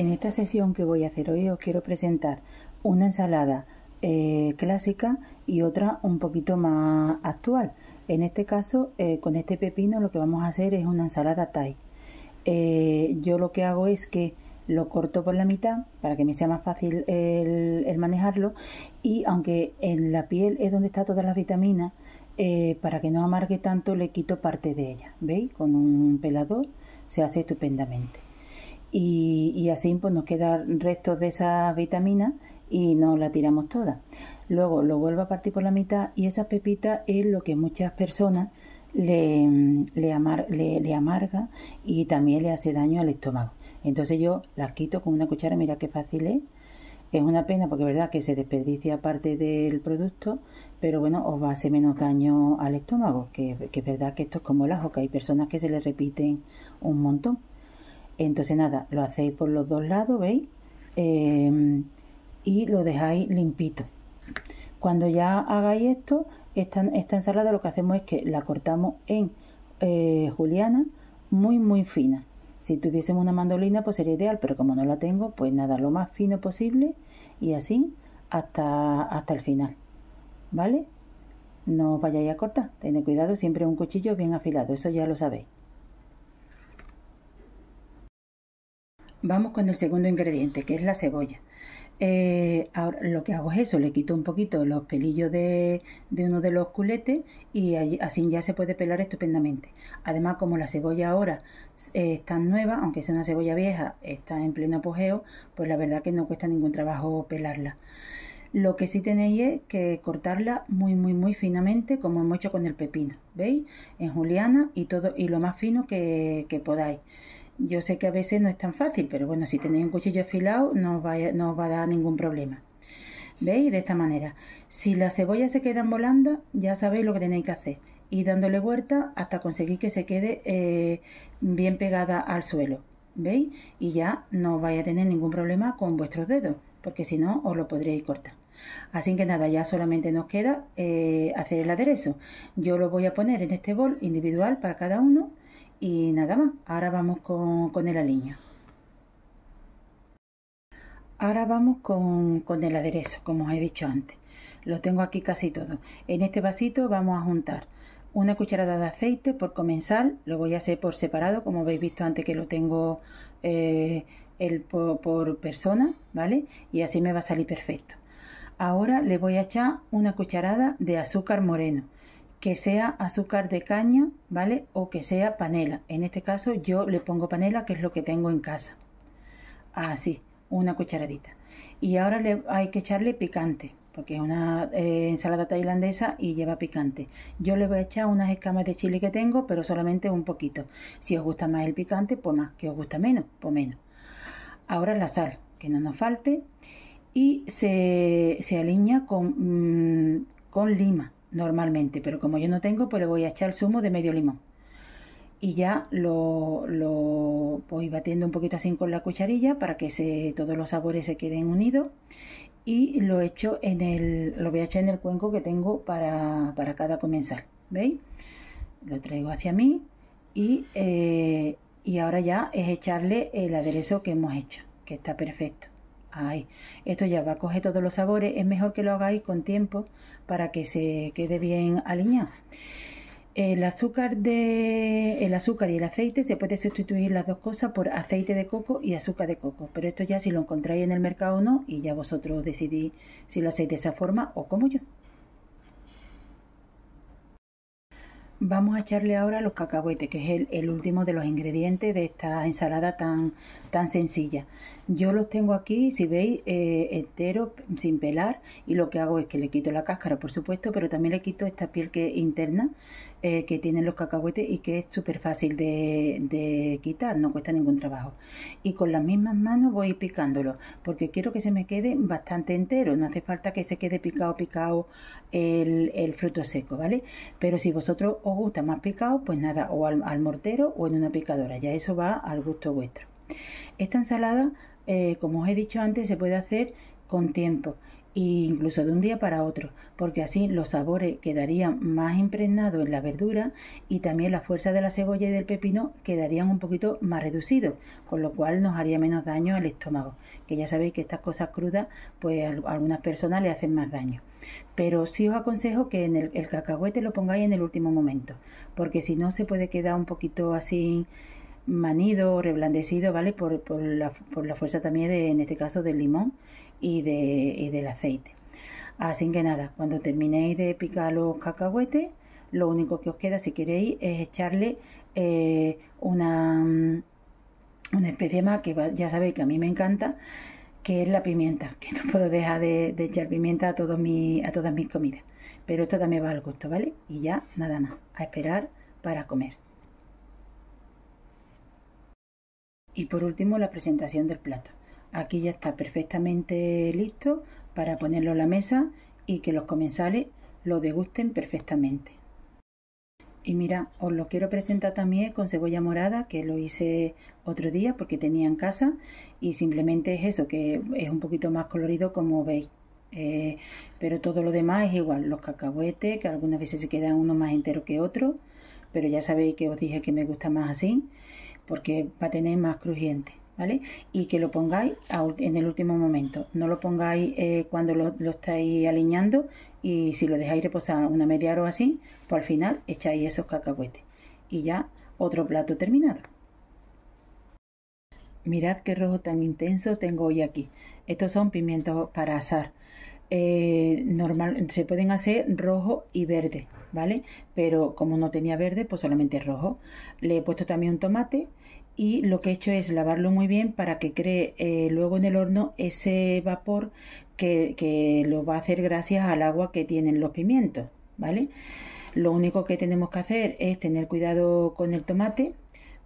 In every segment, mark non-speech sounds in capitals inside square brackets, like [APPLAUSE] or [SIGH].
En esta sesión que voy a hacer hoy os quiero presentar una ensalada eh, clásica y otra un poquito más actual. En este caso, eh, con este pepino lo que vamos a hacer es una ensalada Thai. Eh, yo lo que hago es que lo corto por la mitad para que me sea más fácil el, el manejarlo y aunque en la piel es donde está todas las vitaminas, para que no amargue tanto le quito parte de ella. ¿Veis? Con un pelador se hace estupendamente y, así pues nos quedan restos de esa vitamina y nos la tiramos toda. Luego lo vuelvo a partir por la mitad y esa pepita es lo que muchas personas le, le, le, amarga y también le hace daño al estómago. Entonces yo las quito con una cuchara, mira qué fácil es. Es una pena porque es verdad que se desperdicia parte del producto, pero bueno, os va a hacer menos daño al estómago, que, que es verdad que esto es como el ajo, que hay personas que se le repiten un montón. Entonces nada, lo hacéis por los dos lados, ¿veis? Em, y lo dejáis limpito. Cuando ya hagáis esto, esta, ensalada lo que hacemos es que la cortamos en eh, juliana muy muy fina. Si tuviésemos una mandolina pues sería ideal, pero como no la tengo, pues nada, lo más fino posible y así hasta, hasta el final. ¿Vale? No os vayáis a cortar, tened cuidado, siempre un cuchillo bien afilado, eso ya lo sabéis. Vamos con el segundo ingrediente, que es la cebolla. Eh, ahora lo que hago es eso, le quito un poquito los pelillos de, uno de los culetes y así ya se puede pelar estupendamente. Además, como la cebolla ahora eh, es está nueva, aunque sea una cebolla vieja, está en pleno apogeo, pues la verdad que no cuesta ningún trabajo pelarla. Lo que sí tenéis es que cortarla muy, muy, muy finamente, como hemos hecho con el pepino, ¿veis? En juliana y todo, y lo más fino que podáis. Yo sé que a veces no es tan fácil, pero bueno, si tenéis un cuchillo afilado no os va, a dar ningún problema. ¿Veis? De esta manera. Si las cebollas se quedan volando, ya sabéis lo que tenéis que hacer. Y dándole vuelta hasta conseguir que se quede eh, bien pegada al suelo. ¿Veis? Y ya no vais a tener ningún problema con vuestros dedos, porque si no os lo podréis cortar. Así que nada, ya solamente nos queda eh, hacer el aderezo. Yo lo voy a poner en este bol individual para cada uno y nada más, ahora vamos con, el aliño. Ahora vamos con, el aderezo, como os he dicho antes. Lo tengo aquí casi todo. En este vasito vamos a juntar una cucharada de aceite por comensal. Lo voy a hacer por separado, como habéis visto antes que lo tengo eh, el, por, por persona, ¿vale? Y así me va a salir perfecto. Ahora le voy a echar una cucharada de azúcar moreno que sea azúcar de caña, ¿vale? O que sea panela. En este caso yo le pongo panela, que es lo que tengo en casa. Así, una cucharadita. Y ahora le, hay que echarle picante, porque es una eh, ensalada tailandesa y lleva picante. Yo le voy a echar unas escamas de chile que tengo, pero solamente un poquito. Si os gusta más el picante, pues más. Que os gusta menos, pues menos. Ahora la sal, que no nos falte. Y se, se aliña con, mm, con lima normalmente, pero como yo no tengo, pues le voy a echar el zumo de medio limón. Y ya lo, lo voy batiendo un poquito así con la cucharilla para que se, todos los sabores se queden unidos. Y lo echo en el, lo voy a echar en el cuenco que tengo para, para cada comensal. ¿Veis? Lo traigo hacia mí y, eh, y ahora ya es echarle el aderezo que hemos hecho, que está perfecto. Ay, esto ya va a coger todos los sabores. Es mejor que lo hagáis con tiempo para que se quede bien alineado El azúcar, de, el azúcar y el aceite se puede sustituir las dos cosas por aceite de coco y azúcar de coco. Pero esto ya si lo encontráis en el mercado o no y ya vosotros decidís si lo hacéis de esa forma o como yo. Vamos a echarle ahora los cacahuetes, que es el, último de los ingredientes de esta ensalada tan, tan sencilla. Yo los tengo aquí, si veis, eh, enteros, sin pelar, y lo que hago es que le quito la cáscara, por supuesto, pero también le quito esta piel que interna, eh, que tienen los cacahuetes y que es súper fácil de, de, quitar, no cuesta ningún trabajo. Y con las mismas manos voy picándolo, porque quiero que se me quede bastante entero, no hace falta que se quede picado, picado el, fruto seco, ¿vale? Pero si vosotros os gusta más picado, pues nada, o al, mortero o en una picadora, ya eso va al gusto vuestro. Esta ensalada, eh, como os he dicho antes, se puede hacer con tiempo e incluso de un día para otro, porque así los sabores quedarían más impregnados en la verdura y también la fuerza de la cebolla y del pepino quedarían un poquito más reducidos, con lo cual nos haría menos daño al estómago, que ya sabéis que estas cosas crudas pues a algunas personas le hacen más daño. Pero sí os aconsejo que en el, el cacahuete lo pongáis en el último momento, porque si no se puede quedar un poquito así manido, reblandecido, ¿vale? Por, la, por la, fuerza también, de, en este caso, del limón y, de, del aceite. Así que nada, cuando terminéis de picar los cacahuetes, lo único que os queda, si queréis, es echarle eh, una, mm, una especie más que ya sabéis que a mí me encanta, que es la pimienta, [LAUGHS] que no puedo dejar de, echar pimienta a, mi, a todas mis comidas. Pero esto también va al gusto, ¿vale? Y ya nada más, a esperar para comer. Y por último la presentación del plato. Aquí ya está perfectamente listo para ponerlo en la mesa y que los comensales lo degusten perfectamente. Y mira, os lo quiero presentar también con cebolla morada, que lo hice otro día porque tenía en casa y simplemente es eso, que es un poquito más colorido como veis. Eh, pero todo lo demás es igual, los cacahuetes, que algunas veces se quedan uno más entero que otro, pero ya sabéis que os dije que me gusta más así porque va a tener más crujiente. ¿Vale? Y que lo pongáis en el último momento. No lo pongáis eh, cuando lo, lo, estáis aliñando y si lo dejáis reposar una media hora o así, pues al final echáis esos cacahuetes. Y ya otro plato terminado. Mirad qué rojo tan intenso tengo hoy aquí. Estos son pimientos para asar. Eh, normal, se pueden hacer rojo y verde, ¿vale? Pero como no tenía verde, pues solamente rojo. Le he puesto también un tomate y lo que he hecho es lavarlo muy bien para que cree eh, luego en el horno ese vapor que, lo va a hacer gracias al agua que tienen los pimientos, ¿vale? Lo único que tenemos que hacer es tener cuidado con el tomate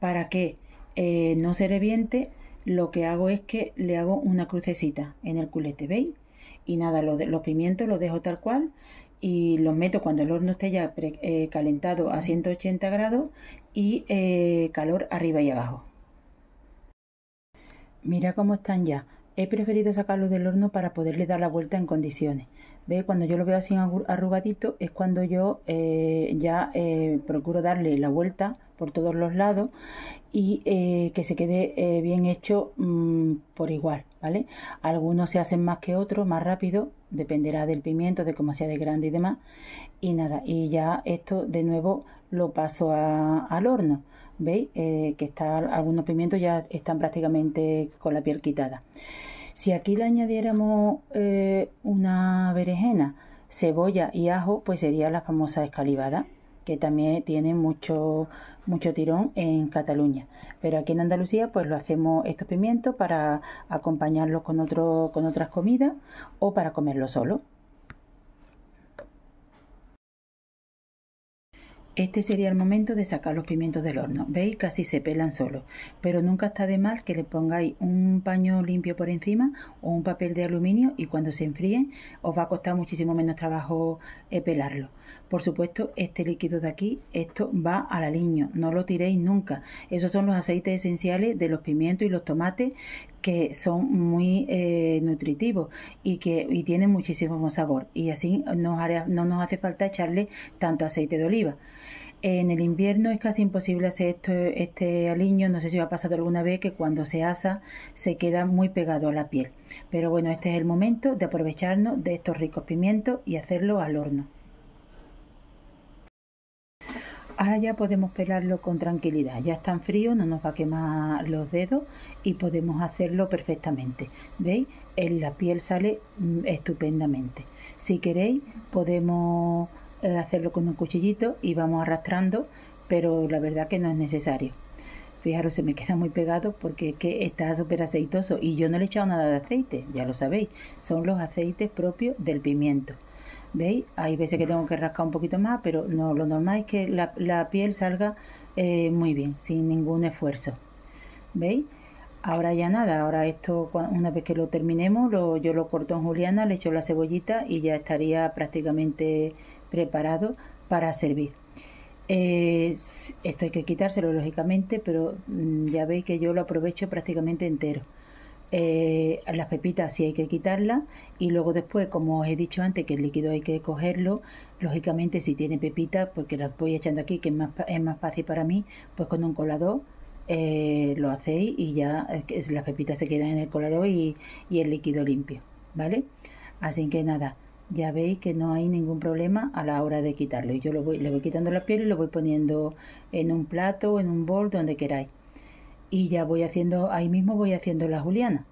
para que eh, no se reviente. Lo que hago es que le hago una crucecita en el culete, ¿veis? Y nada, los, los pimientos los dejo tal cual y los meto cuando el horno esté ya eh, calentado a 180 grados y eh, calor arriba y abajo. Mira cómo están ya. He preferido sacarlos del horno para poderle dar la vuelta en condiciones. ¿Ve? Cuando yo lo veo así arrugadito es cuando yo eh, ya procuro darle la vuelta por todos los lados y que se quede bien hecho mm, por igual. ¿vale? Algunos se hacen más que otros, más rápido, dependerá del pimiento, de cómo sea de grande y demás. Y nada, y ya esto de nuevo lo paso al horno. ¿Veis? Eh, que está, algunos pimientos ya están prácticamente con la piel quitada. Si aquí le añadiéramos eh, una berenjena, cebolla y ajo, pues sería la famosa escalivada que también tiene mucho, mucho tirón en Cataluña. Pero aquí en Andalucía, pues lo hacemos estos pimientos para acompañarlos con, con otras comidas o para comerlo solo. Este sería el momento de sacar los pimientos del horno. Veis, casi se pelan solos. Pero nunca está de mal que le pongáis un paño limpio por encima o un papel de aluminio y cuando se enfríen os va a costar muchísimo menos trabajo eh, pelarlo. Por supuesto, este líquido de aquí, esto va al aliño, no lo tiréis nunca. Esos son los aceites esenciales de los pimientos y los tomates que son muy eh, nutritivos y que tienen muchísimo sabor. Y así no nos hace falta echarle tanto aceite de oliva. En el invierno es casi imposible hacer este aliño. No sé si os ha pasado alguna vez que cuando se asa se queda muy pegado a la piel. Pero bueno, este es el momento de aprovecharnos de estos ricos pimientos y hacerlo al horno. Ahora ya podemos pelarlo con tranquilidad. Ya en frío, no nos va a quemar los dedos y podemos hacerlo perfectamente. ¿Veis? En la piel sale mm, estupendamente. Si queréis, podemos eh, hacerlo con un cuchillito y vamos arrastrando, pero la verdad que no es necesario. Fijaros, se me queda muy pegado porque está súper aceitoso y yo no le he echado nada de aceite, ya lo sabéis. Son los aceites propios del pimiento. ¿Veis? Hay veces que tengo que rascar un poquito más, pero no, lo normal es que la, piel salga eh, muy bien, sin ningún esfuerzo. ¿Veis? Ahora ya nada, ahora esto una vez que lo terminemos, yo lo corto en juliana, le echo la cebollita y ya estaría prácticamente preparado para servir. Eh, esto hay que quitárselo lógicamente, pero mm, ya veis que yo lo aprovecho prácticamente entero. Eh, las pepitas si hay que quitarlas y luego después, como os he dicho antes, que el líquido hay que cogerlo, lógicamente si tiene pepitas, porque las voy echando aquí, que es más, fácil para mí, pues con un colador eh, lo hacéis y ya las pepitas se quedan en el colador y, el líquido limpio, ¿vale? Así que nada, ya veis que no hay ningún problema a la hora de quitarlo. Yo lo voy, le voy quitando la piel y lo voy poniendo en un plato, en un bol, donde queráis y ya voy haciendo, ahí mismo voy haciendo la juliana.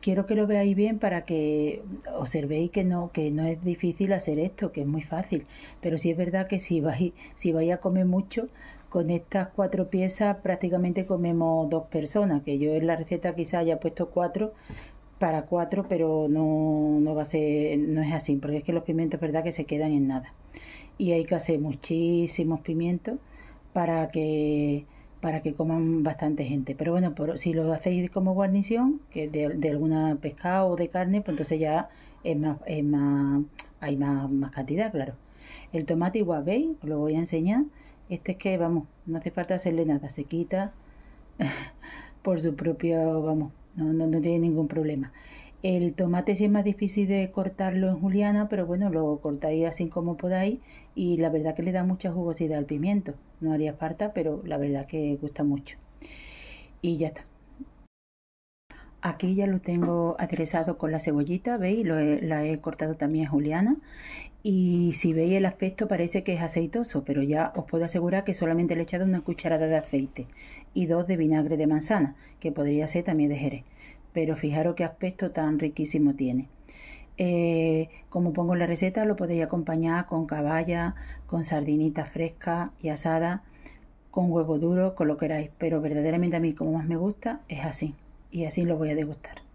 Quiero que lo veáis bien para que observéis que no, que no es difícil hacer esto, que es muy fácil. Pero sí es verdad que si vais, si vais a comer mucho, con estas cuatro piezas prácticamente comemos dos personas, que yo en la receta quizá haya puesto cuatro para cuatro, pero no, no va a ser, no es así, porque es que los pimientos verdad que se quedan en nada. Y hay que hacer muchísimos pimientos para que para que coman bastante gente. Pero bueno, si lo hacéis como guarnición, que de, de alguna pescado o de carne, pues entonces ya más, más hay más, más cantidad, claro. El tomate igual, ¿veis? Os lo voy a enseñar. Este es que, vamos, no hace falta hacerle nada, se quita [LAUGHS] por su propio, vamos, no, no, no tiene ningún problema. El tomate sí es más difícil de cortarlo en juliana, pero bueno, lo cortáis así como podáis y la verdad que le da mucha jugosidad al pimiento. No haría falta, pero la verdad que gusta mucho. Y ya está. Aquí ya lo tengo aderezado con la cebollita, ¿veis? la he cortado también en juliana. Y si veis el aspecto parece que es aceitoso, pero ya os puedo asegurar que solamente le he echado una cucharada de aceite y dos de vinagre de manzana, que podría ser también de jerez pero fijaros qué aspecto tan riquísimo tiene. Eh, como pongo en la receta, lo podéis acompañar con caballa, con sardinitas fresca y asada, con huevo duro, con lo que queráis, pero verdaderamente a mí como más me gusta es así y así lo voy a degustar.